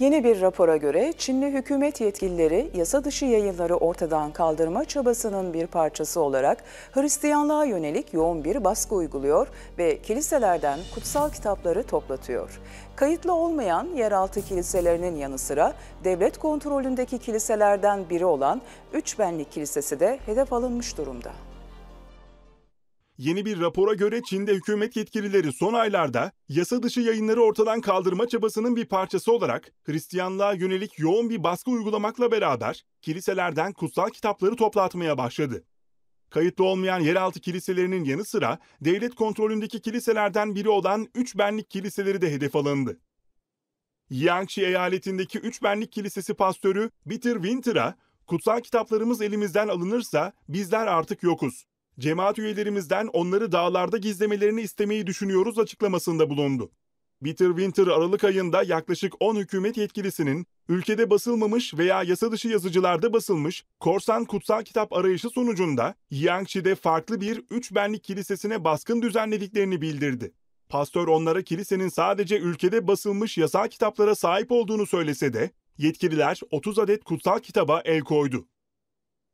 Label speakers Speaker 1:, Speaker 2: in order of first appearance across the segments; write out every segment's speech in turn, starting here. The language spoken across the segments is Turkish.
Speaker 1: Yeni bir rapora göre Çinli hükümet yetkilileri yasa dışı yayınları ortadan kaldırma çabasının bir parçası olarak Hristiyanlığa yönelik yoğun bir baskı uyguluyor ve kiliselerden kutsal kitapları toplatıyor. Kayıtlı olmayan yeraltı kiliselerinin yanı sıra devlet kontrolündeki kiliselerden biri olan Üçbenlik Kilisesi de hedef alınmış durumda.
Speaker 2: Yeni bir rapora göre Çin'de hükümet yetkilileri son aylarda yasa dışı yayınları ortadan kaldırma çabasının bir parçası olarak Hristiyanlığa yönelik yoğun bir baskı uygulamakla beraber kiliselerden kutsal kitapları toplatmaya başladı. Kayıtlı olmayan yeraltı kiliselerinin yanı sıra devlet kontrolündeki kiliselerden biri olan üç benlik kiliseleri de hedef alındı. Yangtze eyaletindeki üç benlik kilisesi pastörü Bitter Winter'a kutsal kitaplarımız elimizden alınırsa bizler artık yokuz cemaat üyelerimizden onları dağlarda gizlemelerini istemeyi düşünüyoruz açıklamasında bulundu. Bitter Winter Aralık ayında yaklaşık 10 hükümet yetkilisinin ülkede basılmamış veya yasa dışı yazıcılarda basılmış korsan kutsal kitap arayışı sonucunda Yangtze'de farklı bir üç benlik kilisesine baskın düzenlediklerini bildirdi. Pastör onlara kilisenin sadece ülkede basılmış yasal kitaplara sahip olduğunu söylese de yetkililer 30 adet kutsal kitaba el koydu.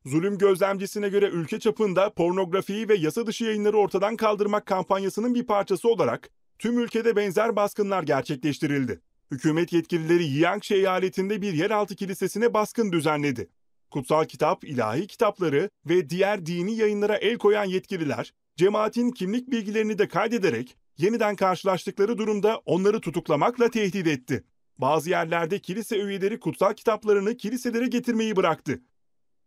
Speaker 2: Zulüm gözlemcisine göre ülke çapında pornografiyi ve yasa dışı yayınları ortadan kaldırmak kampanyasının bir parçası olarak tüm ülkede benzer baskınlar gerçekleştirildi. Hükümet yetkilileri Yangtze eyaletinde bir yeraltı kilisesine baskın düzenledi. Kutsal kitap, ilahi kitapları ve diğer dini yayınlara el koyan yetkililer, cemaatin kimlik bilgilerini de kaydederek yeniden karşılaştıkları durumda onları tutuklamakla tehdit etti. Bazı yerlerde kilise üyeleri kutsal kitaplarını kiliselere getirmeyi bıraktı.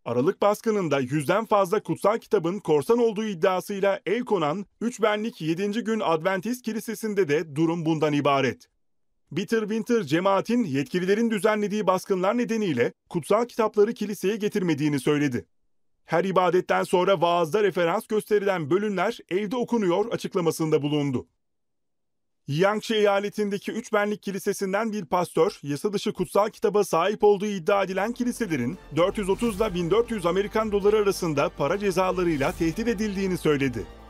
Speaker 2: Aralık baskınında yüzden fazla kutsal kitabın korsan olduğu iddiasıyla el konan Üç Benlik 7. Gün Adventist Kilisesi'nde de durum bundan ibaret. Bitter Winter cemaatin yetkililerin düzenlediği baskınlar nedeniyle kutsal kitapları kiliseye getirmediğini söyledi. Her ibadetten sonra vaazda referans gösterilen bölümler evde okunuyor açıklamasında bulundu. Yangtze eyaletindeki üç benlik kilisesinden bir pastör, yasa dışı kutsal kitaba sahip olduğu iddia edilen kiliselerin 430 ile 1400 Amerikan doları arasında para cezalarıyla tehdit edildiğini söyledi.